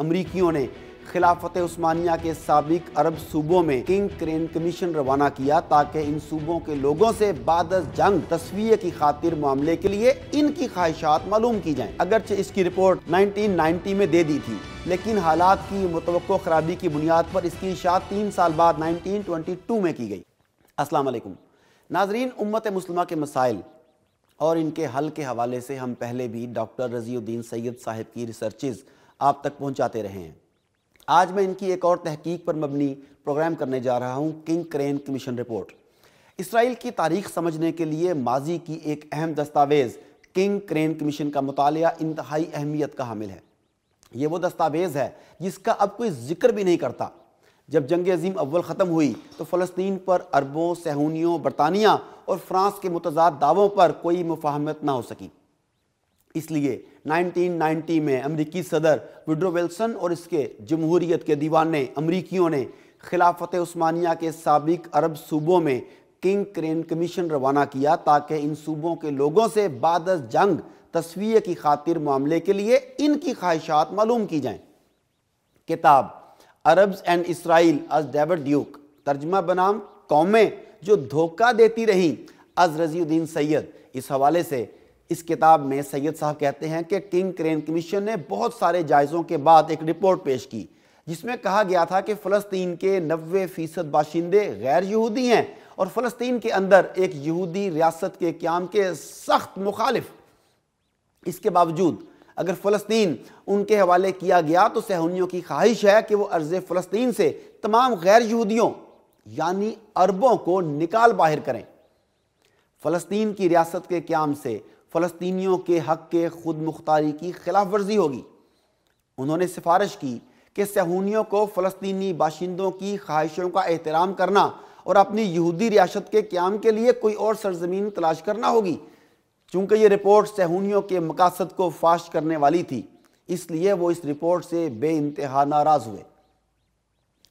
अमरीकियों ने खिलाफत उस्मानिया के सबक अरब सूबों में किंग क्रेन कमीशन रवाना किया ताकि इन सूबों के लोगों से बाद जंग तस्वीर की खातिर मामले के लिए इनकी ख्वाहिशात मालूम की जाएं। अगरचे इसकी रिपोर्ट 1990 में दे दी थी लेकिन हालात की मुतव खराबी की बुनियाद पर इसकी इशात तीन साल बाद 1922 में की गई अस्सलाम नाजरीन उम्मत मुसलमा के मसाइल और इनके हल के हवाले से हम पहले भी डॉक्टर रजीउद्दीन सैद साहब की रिसर्चेज आप तक पहुंचाते रहे हैं आज मैं इनकी एक और तहकीक पर मबनी प्रोग्राम करने जा रहा हूं King Crane commission report Israel की तारीख समझने के लिए माजी की एक अहम दस्तावेज़ किंग क्रेन कमीशन का मताल इंतहाई अहमियत का हामिल है ये वो दस्तावेज़ है जिसका अब कोई जिक्र भी नहीं करता जब जंग अजीम अव्वल ख़त्म हुई तो फ़लस्तीन पर अरबों सहूनियों बरतानिया और फ्रांस के मुतजाद दावों पर कोई मुफाहमत ना हो सकी इसलिए 1990 में अमरीकी सदर विड्रो विल्सन और इसके जमहूरीत के दीवाने ने अमरीकियों ने खिलाफत उस्मानिया के सबक अरब सूबों में किंग क्रेन कमीशन रवाना किया ताकि इन सूबों के लोगों से बाद जंग तस्वीर की खातिर मामले के लिए इनकी ख्वाहिशात मालूम की जाएं किताब अरब्स एंड इसराइल अज डेविड ड्यूक तर्जमा बनाम कौमें जो धोखा देती रहीं अज रजीउद्दीन सैयद इस हवाले से इस किताब में सैयद साहब कहते हैं कि किंग क्रेन कमीशन ने बहुत सारे जायज़ों के बाद एक रिपोर्ट पेश की जिसमें कहा गया था कि फ़लस्तीन के नबे फ़ीसद बाशिंदे गैर यहूदी हैं और फ़लस्तीन के अंदर एक यहूदी रियासत के क्याम के सख्त मुखालिफ इसके बावजूद अगर फ़लस्तीन उनके हवाले किया गया तो सहूनियों की ख्वाहिश है कि वह अर्ज़ फ़लस्तीन से तमाम गैर यहूदियों यानी अरबों को निकाल बाहर करें फ़लस्तीन की रियासत के क्याम से फ़लस्तीनियों के हक़ के खुद मुख्तारी की खिलाफ वर्जी होगी उन्होंने सिफारिश की कि सहूनियों को फ़लस्तीनी बाशिंदों की ख्वाहिशों का एहतराम करना और अपनी यहूदी रियासत के क्याम के लिए कोई और सरजमीन तलाश करना होगी चूँकि ये रिपोर्ट सहूनियों के मकासद को फाश करने वाली थी इसलिए वो इस रिपोर्ट से बे इंतहा नाराज़ हुए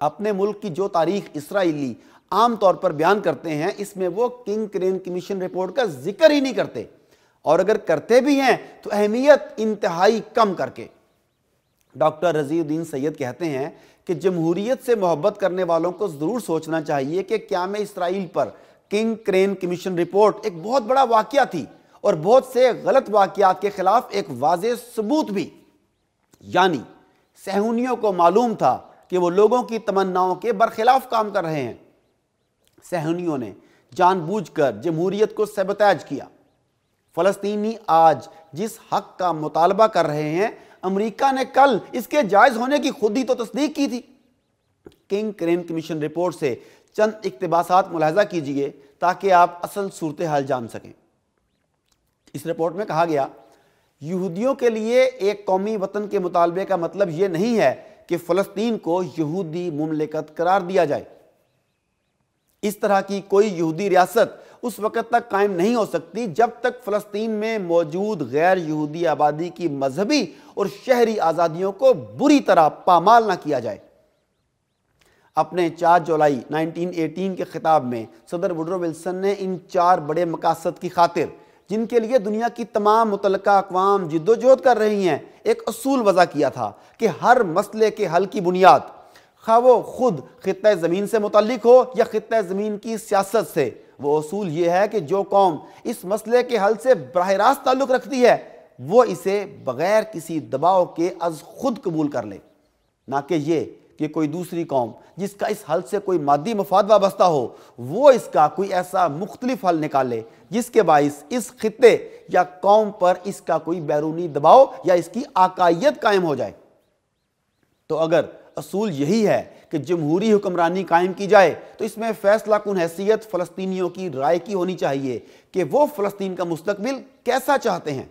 अपने मुल्क की जो तारीख इसराइली आम तौर पर बयान करते हैं इसमें वो किंग क्रेन कमीशन रिपोर्ट का जिक्र ही नहीं करते और अगर करते भी हैं तो अहमियत इंतहाई कम करके डॉक्टर रजीउद्दीन सैयद कहते हैं कि जमहूरीत से मोहब्बत करने वालों को ज़रूर सोचना चाहिए कि क्या मैं इसराइल पर किंग क्रेन कमीशन रिपोर्ट एक बहुत बड़ा वाक़ थी और बहुत से गलत वाकियात के ख़िलाफ़ एक वाज सबूत भी यानी सहूनियों को मालूम था कि वो लोगों की तमन्नाओं के बरखिलाफ काम कर रहे हैं सहूनियों ने जानबूझकर जमहूरियत को सबतैज किया फ़लस्तीनी आज जिस हक का मुतालबा कर रहे हैं अमरीका ने कल इसके जायज़ होने की खुद ही तो तस्दीक की थी किंग क्रेन कमीशन रिपोर्ट से चंद इकतबास मुलाजा कीजिए ताकि आप असल सूरत हाल जान सकें इस रिपोर्ट में कहा गया यहूदियों के लिए एक कौमी वतन के मुतालबे का मतलब यह नहीं है कि फ़लस्तीन को यहूदी ममलिकत करार दिया जाए इस तरह की कोई यहूदी रियासत उस वक़्त तक कायम नहीं हो सकती जब तक फ़लस्तीन में मौजूद गैर यहूदी आबादी की मजहबी और शहरी आज़ादियों को बुरी तरह पामाल ना किया जाए अपने 4 जुलाई 1918 के खिताब में सदर वुडरो विल्सन ने इन चार बड़े मकासद की खातिर जिनके लिए दुनिया की तमाम मुतल अकवाम जिद्दोजहद कर रही हैं एक असूल वज़ा किया था कि हर मसले के हल की बुनियाद खा वो खुद ख़त ज़मीन से मुतल हो या ख़त ज़मीन की सियासत से वो असूल ये है कि जो कौम इस मसले के हल से बरह रास्त ताल्लुक़ रखती है वो इसे बग़ैर किसी दबाव के अज खुद कबूल कर ले ना कि ये कि कोई दूसरी कौम जिसका इस हल से कोई मादी मफाद वाबस्ता हो वो इसका कोई ऐसा मुख्तलिफ हल निकाले जिसके बायस इस खत्े या कौम पर इसका कोई बैरूनी दबाव या इसकी आकाइत कायम हो जाए तो अगर असूल यही है कि जमहूरी हुक्मरानी कायम की जाए तो इसमें फैसला कन हैसियत फ़लस्तियों की राय की होनी चाहिए कि वो फ़लस्तीन का मुस्तबिल कैसा चाहते हैं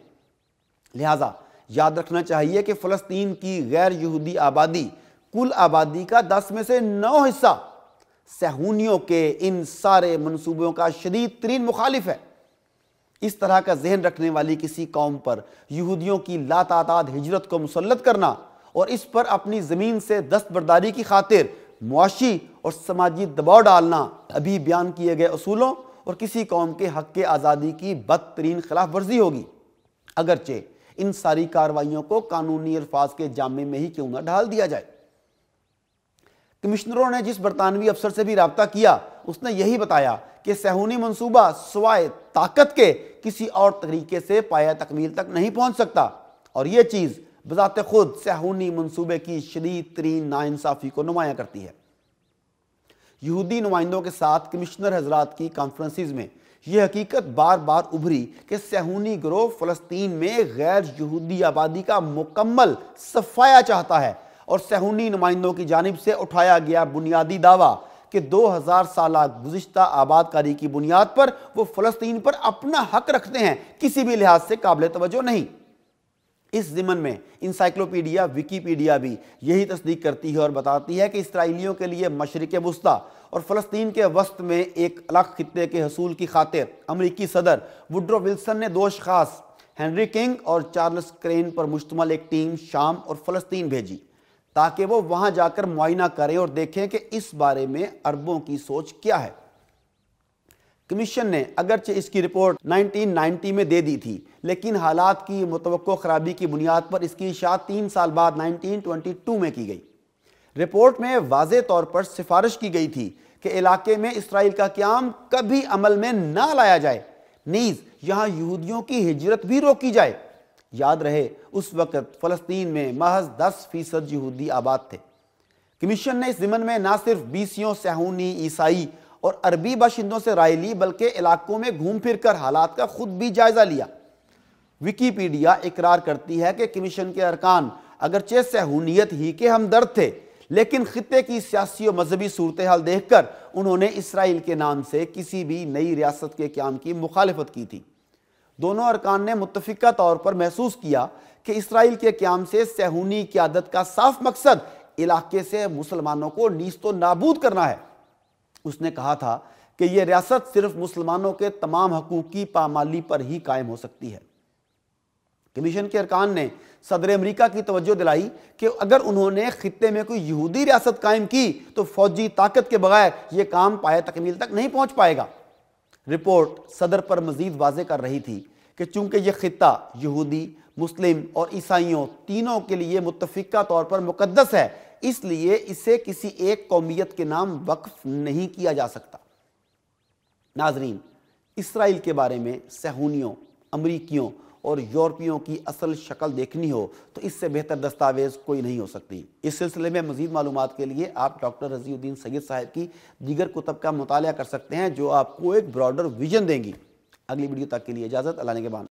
लिहाजा याद रखना चाहिए कि फ़लस्तीन की गैर यहूदी आबादी कुल आबादी का दस में से नौ हिस्सा सहूनियों के इन सारे मनसूबों का शदीद तरीन मुखालिफ है इस तरह का जहन रखने वाली किसी कौम पर यहूदियों की लाता हिजरत को मुसलत करना और इस पर अपनी ज़मीन से दस्तबरदारी की खातिर मुआशी और समाजी दबाव डालना अभी बयान किए गए असूलों और किसी कौम के हक के आज़ादी की बदतरीन खिलाफ वर्जी होगी अगरचे इन सारी कार्रवाइयों को कानूनी अल्फाज के जामे में ही क्यों ना ढाल दिया जाए कमिश्नरों ने जिस बरतानवी अफसर से भी रबता किया उसने यही बताया कि सहूनी मनसूबा सवाए ताकत के किसी और तरीके से पाया तकमील तक नहीं पहुंच सकता और यह चीज़ बज़ात खुद सहूनी मनसूबे की शदी तरीन नाानसाफ़ी को नुमाया करती है यहूदी नुमाइंदों के साथ कमिश्नर हजरात की कॉन्फ्रेंस में यह हकीकत बार बार उभरी कि सहूनी ग्रोह फ़लस्तीन में गैर यहूदी आबादी का मुकम्मल सफाया चाहता है और सहूनी नुमाइंदों की जानब से उठाया गया बुनियादी दावा कि 2000 साल गुजशत आबादकारी की बुनियाद पर वो फ़लस्तीन पर अपना हक रखते हैं किसी भी लिहाज से काबिल तोज्जो नहीं इस जिमन में इंसाइक्लोपीडिया विकीपीडिया भी यही तस्दीक करती है और बताती है कि इसराइलियों के लिए मशरक़ वस्ती और फ़लस्तीन के वस्त में एक अलग खत्े के हसूल की खातिर अमरीकी सदर वुड्रो विल्सन ने दोष खास हैंनरी किंग और चार्ल्स क्रेन पर मुश्तमल एक टीम शाम और फ़लस्तीन भेजी ताकि वो वहाँ जाकर मुआयना करें और देखें कि इस बारे में अरबों की सोच क्या है कमीशन ने अगरचे इसकी रिपोर्ट 1990 में दे दी थी लेकिन हालात की मुतव खराबी की बुनियाद पर इसकी इशात तीन साल बाद 1922 में की गई रिपोर्ट में वाज तौर पर सिफारिश की गई थी कि इलाके में इसराइल का क्याम कभी अमल में ना लाया जाए नीज यहाँ यहूदियों की हिजरत भी रोकी जाए याद रहे उस वक्त फ़लस्तीन में महज दस फीसद यहूदी आबाद थे कमीशन ने इस ज़िमन में ना सिर्फ बीसियों सहूनी ईसाई और अरबी बाशिंदों से राय ली बल्कि इलाकों में घूम फिर कर हालात का खुद भी जायजा लिया विकीपीडिया इकरार करती है कि कमीशन के अरकान अगरचे सहूनीत ही के हमदर्द थे लेकिन ख़त्े की सियासी और मजहबी सूरत हाल देख कर उन्होंने इसराइल के नाम से किसी भी नई रियासत के क्याम की मुखालफत की थी दोनों अरकान ने मुतफ़ा तौर पर महसूस किया कि इसराइल के क्याम से सहूनी क्यादत का साफ मकसद इलाके से मुसलमानों को नीस्तो नाबूद करना है उसने कहा था कि यह रियासत सिर्फ मुसलमानों के तमाम हकूक़ की पामाली पर ही कायम हो सकती है कमीशन के अरकान ने सदर अमरीका की तवज्जो दिलाई कि अगर उन्होंने खत्े में कोई यहूदी रियासत कायम की तो फौजी ताकत के बगैर ये काम पाए तकमील तक नहीं पहुँच पाएगा रिपोर्ट सदर पर मजीद वाजे कर रही थी कि चूंकि यह खत्ता यहूदी मुस्लिम और ईसाइयों तीनों के लिए मुतफिका तौर पर मुकदस है इसलिए इसे किसी एक कौमियत के नाम वक्फ नहीं किया जा सकता नाजरीन इसराइल के बारे में सहूनियों अमरीकियों और यूरोपियों की असल शक्ल देखनी हो तो इससे बेहतर दस्तावेज़ कोई नहीं हो सकती इस सिलसिले में मजीद मालूम के लिए आप डॉक्टर रजीउद्दीन सैद साहब की दीगर कुतब का मुताया कर सकते हैं जो आपको एक ब्रॉडर विजन देंगी अगली वीडियो तक के लिए इजाज़त अल्लाह के बाद